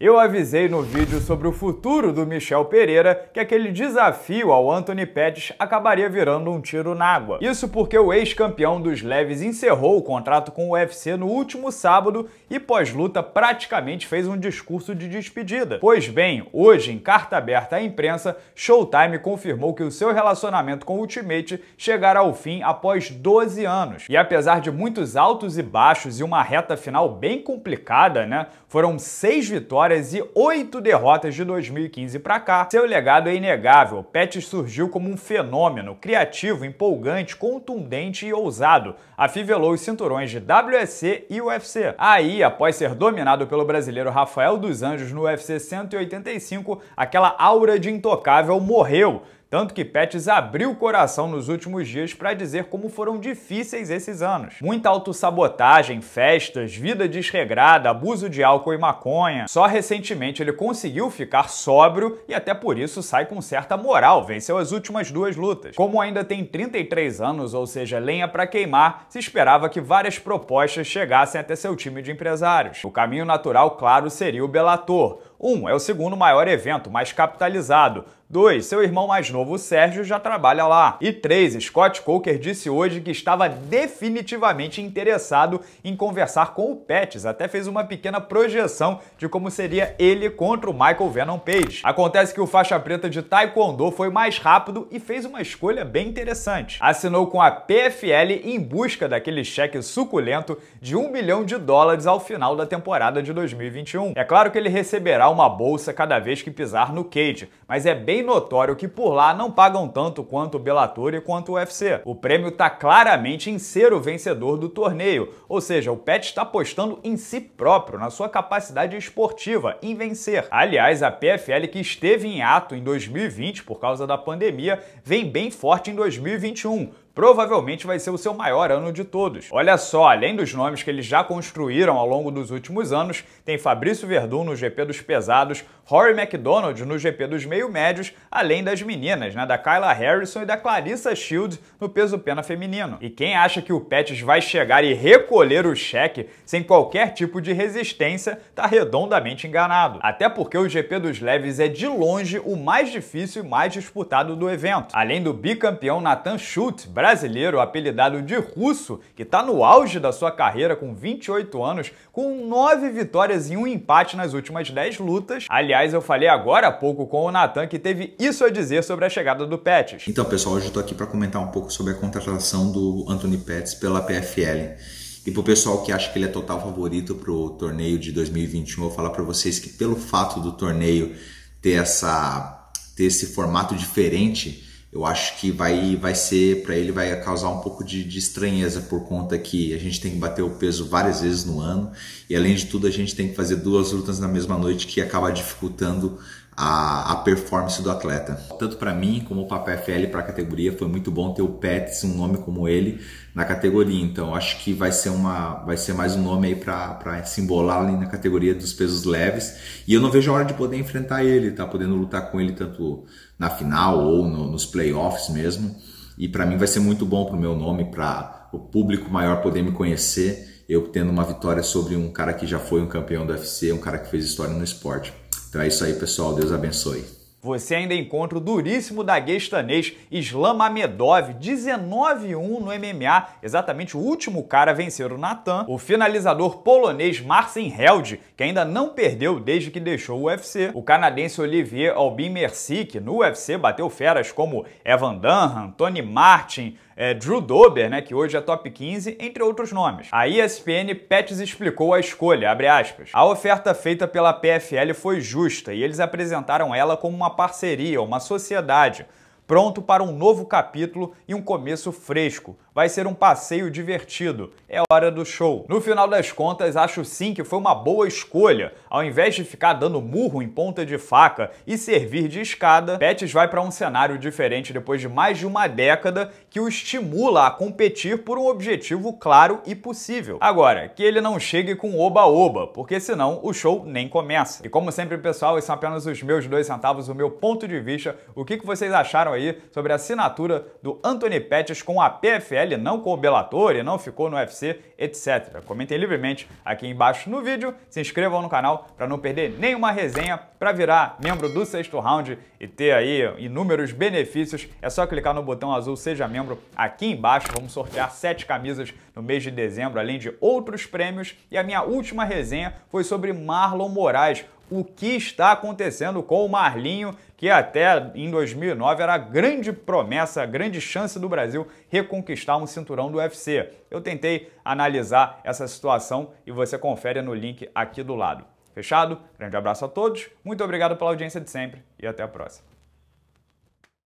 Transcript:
Eu avisei no vídeo sobre o futuro do Michel Pereira que aquele desafio ao Anthony Pettis acabaria virando um tiro na água. Isso porque o ex-campeão dos leves encerrou o contrato com o UFC no último sábado e pós-luta praticamente fez um discurso de despedida. Pois bem, hoje em carta aberta à imprensa, Showtime confirmou que o seu relacionamento com Ultimate chegará ao fim após 12 anos. E apesar de muitos altos e baixos e uma reta final bem complicada, né, foram seis vitórias vitórias e oito derrotas de 2015 para cá, seu legado é inegável. Pet surgiu como um fenômeno, criativo, empolgante, contundente e ousado. Afivelou os cinturões de WSC e UFC. Aí, após ser dominado pelo brasileiro Rafael dos Anjos no UFC 185, aquela aura de intocável morreu. Tanto que Pets abriu o coração nos últimos dias para dizer como foram difíceis esses anos. Muita autossabotagem, festas, vida desregrada, abuso de álcool e maconha. Só recentemente ele conseguiu ficar sóbrio e até por isso sai com certa moral, venceu as últimas duas lutas. Como ainda tem 33 anos, ou seja, lenha para queimar, se esperava que várias propostas chegassem até seu time de empresários. O caminho natural, claro, seria o Bellator, um, é o segundo maior evento, mais capitalizado. 2. Seu irmão mais novo, Sérgio, já trabalha lá. E 3. Scott Coker disse hoje que estava definitivamente interessado em conversar com o Pettis, até fez uma pequena projeção de como seria ele contra o Michael Venom Page. Acontece que o faixa preta de Taekwondo foi mais rápido e fez uma escolha bem interessante. Assinou com a PFL em busca daquele cheque suculento de 1 bilhão de dólares ao final da temporada de 2021. É claro que ele receberá uma bolsa cada vez que pisar no cage, mas é bem notório que por lá não pagam tanto quanto o Bellator e quanto o UFC. O prêmio está claramente em ser o vencedor do torneio, ou seja, o Pet está apostando em si próprio, na sua capacidade esportiva, em vencer. Aliás, a PFL que esteve em ato em 2020 por causa da pandemia, vem bem forte em 2021, provavelmente vai ser o seu maior ano de todos. Olha só, além dos nomes que eles já construíram ao longo dos últimos anos, tem Fabrício Verdun no GP dos pesados, Rory McDonald no GP dos meio-médios, além das meninas, né, da Kyla Harrison e da Clarissa Shield no peso pena feminino. E quem acha que o Pettis vai chegar e recolher o cheque sem qualquer tipo de resistência, tá redondamente enganado. Até porque o GP dos leves é de longe o mais difícil e mais disputado do evento. Além do bicampeão Nathan Schultz, brasileiro apelidado de Russo, que está no auge da sua carreira com 28 anos, com 9 vitórias e um empate nas últimas 10 lutas. Aliás, eu falei agora há pouco com o Natan que teve isso a dizer sobre a chegada do Pettis. Então, pessoal, hoje eu estou aqui para comentar um pouco sobre a contratação do Anthony Pettis pela PFL. E pro pessoal que acha que ele é total favorito pro torneio de 2021, eu vou falar para vocês que pelo fato do torneio ter essa ter esse formato diferente, eu acho que vai, vai ser, para ele, vai causar um pouco de, de, estranheza por conta que a gente tem que bater o peso várias vezes no ano e, além de tudo, a gente tem que fazer duas lutas na mesma noite que acaba dificultando a, a performance do atleta. Tanto para mim como para a PFL, para a categoria, foi muito bom ter o Pets, um nome como ele, na categoria. Então, acho que vai ser, uma, vai ser mais um nome aí para simbolar ali na categoria dos pesos leves. E eu não vejo a hora de poder enfrentar ele, tá? Podendo lutar com ele tanto na final ou no, nos playoffs mesmo. E para mim vai ser muito bom para o meu nome, para o público maior poder me conhecer. Eu tendo uma vitória sobre um cara que já foi um campeão do UFC, um cara que fez história no esporte. Então é isso aí, pessoal. Deus abençoe. Você ainda é encontra o duríssimo daguestanês Islam 19-1 no MMA, exatamente o último cara a vencer o Natan, o finalizador polonês Marcin Held, que ainda não perdeu desde que deixou o UFC, o canadense Olivier Albin Merci, que no UFC bateu feras como Evan Dunham, Tony Martin, é, Drew Dober, né, que hoje é top 15, entre outros nomes. A ESPN Pets explicou a escolha, aspas, A oferta feita pela PFL foi justa e eles apresentaram ela como uma parceria, uma sociedade, pronto para um novo capítulo e um começo fresco. Vai ser um passeio divertido. É hora do show. No final das contas, acho sim que foi uma boa escolha. Ao invés de ficar dando murro em ponta de faca e servir de escada, Pets vai para um cenário diferente depois de mais de uma década que o estimula a competir por um objetivo claro e possível. Agora, que ele não chegue com oba-oba, porque senão o show nem começa. E como sempre, pessoal, esses são apenas os meus dois centavos, o meu ponto de vista. O que, que vocês acharam aí sobre a assinatura do Anthony Pettis com a PFL, não com o Bellator, não ficou no UFC, etc. Comentem livremente aqui embaixo no vídeo, se inscrevam no canal para não perder nenhuma resenha, para virar membro do sexto round e ter aí inúmeros benefícios, é só clicar no botão azul Seja Membro aqui embaixo, vamos sortear sete camisas no mês de dezembro, além de outros prêmios. E a minha última resenha foi sobre Marlon Moraes, o que está acontecendo com o Marlinho, que até em 2009 era a grande promessa, a grande chance do Brasil reconquistar um cinturão do UFC. Eu tentei analisar essa situação e você confere no link aqui do lado. Fechado? Grande abraço a todos, muito obrigado pela audiência de sempre e até a próxima.